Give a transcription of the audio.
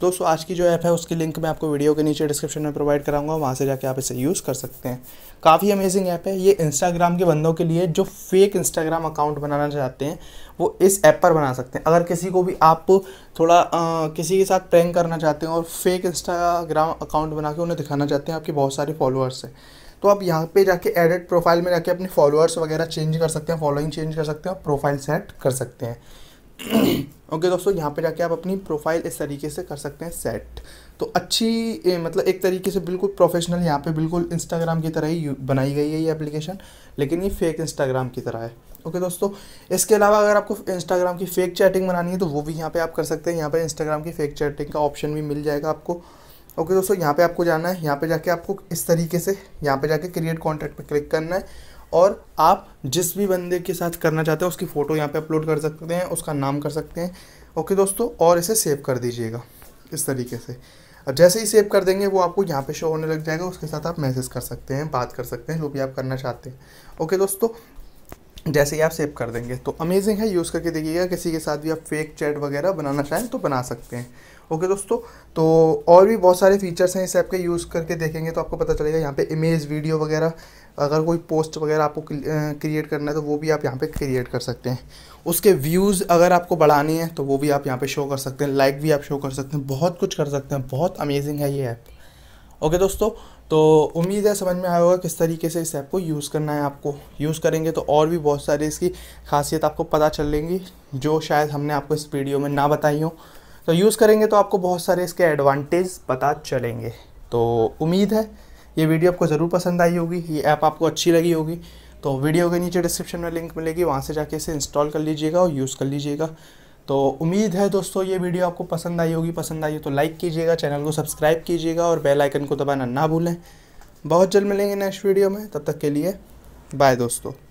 दोस्तों आज की जो ऐप है उसकी लिंक मैं आपको वीडियो के नीचे डिस्क्रिप्शन में प्रोवाइड कराऊंगा वहाँ से जाके आप इसे यूज़ कर सकते हैं काफ़ी अमेजिंग ऐप है ये इंस्टाग्राम के बंदों के लिए जो फेक इंस्टाग्राम अकाउंट बनाना चाहते हैं वो इस ऐप पर बना सकते हैं अगर किसी को भी आप थोड़ा आ, किसी के साथ प्रैंक करना चाहते हैं और फेक इंस्टाग्राम अकाउंट बना के उन्हें दिखाना चाहते हैं आपके बहुत सारे फॉलोअर्स हैं तो आप यहाँ पे जाके एडिट प्रोफाइल में जाके अपने फॉलोअर्स वगैरह चेंज कर सकते हैं फॉलोइंग चेंज कर सकते हैं और प्रोफाइल सेट कर सकते हैं ओके okay, दोस्तों यहाँ पे जाके आप अपनी प्रोफाइल इस तरीके से कर सकते हैं सेट तो अच्छी ए, मतलब एक तरीके से बिल्कुल प्रोफेशनल यहाँ पे बिल्कुल इंस्टाग्राम की तरह ही बनाई गई है ये एप्लीकेशन लेकिन ये फेक इंस्टाग्राम की तरह है ओके okay, दोस्तों इसके अलावा अगर आपको इंस्टाग्राम की फ़ेक चैटिंग बनानी है तो वो भी यहाँ पर आप कर सकते हैं यहाँ पर इंस्टाग्राम की फ़ेक चैटिंग का ऑप्शन भी मिल जाएगा आपको ओके okay, दोस्तों यहाँ पर आपको जाना है यहाँ पर जाके आपको इस तरीके से यहाँ पर जाके क्रिएट कॉन्टैक्ट पर क्लिक करना है और आप जिस भी बंदे के साथ करना चाहते हैं उसकी फ़ोटो यहाँ पे अपलोड कर सकते हैं उसका नाम कर सकते हैं ओके दोस्तों और इसे सेव कर दीजिएगा इस तरीके से और जैसे ही सेव कर देंगे वो आपको यहाँ पे शो होने लग जाएगा उसके साथ आप मैसेज कर सकते हैं बात कर सकते हैं जो भी आप करना चाहते हैं ओके दोस्तों जैसे ही आप सेव कर देंगे तो अमेजिंग है यूज़ करके देखिएगा किसी के साथ भी आप फेक चैट वगैरह बनाना चाहें तो बना सकते हैं ओके दोस्तों तो और भी बहुत सारे फीचर्स हैं इस ऐप के यूज़ करके देखेंगे तो आपको पता चलेगा यहाँ पे इमेज वीडियो वगैरह अगर कोई पोस्ट वगैरह आपको क्रिएट करना है तो वो भी आप यहाँ पे क्रिएट कर सकते हैं उसके व्यूज़ अगर आपको बढ़ानी है तो वो भी आप यहाँ पे शो कर सकते हैं लाइक भी आप शो कर सकते हैं बहुत कुछ कर सकते हैं बहुत अमेजिंग है ये ऐप ओके दोस्तों तो उम्मीद है समझ में आया होगा किस तरीके से इस ऐप को यूज़ करना है आपको यूज़ करेंगे तो और भी बहुत सारी इसकी खासियत आपको पता चलेंगी जो शायद हमने आपको इस वीडियो में ना बताई हो तो यूज़ करेंगे तो आपको बहुत सारे इसके एडवांटेज पता चलेंगे तो उम्मीद है ये वीडियो आपको ज़रूर पसंद आई होगी ये ऐप आपको अच्छी लगी होगी तो वीडियो के नीचे डिस्क्रिप्शन में लिंक मिलेगी वहाँ से जाके इसे इंस्टॉल कर लीजिएगा और यूज़ कर लीजिएगा तो उम्मीद है दोस्तों ये वीडियो आपको पसंद आई होगी पसंद आई हो तो लाइक कीजिएगा चैनल को सब्सक्राइब कीजिएगा और बेल आइकन को दबाना ना भूलें बहुत जल्द मिलेंगे नेक्स्ट वीडियो में तब तक के लिए बाय दोस्तों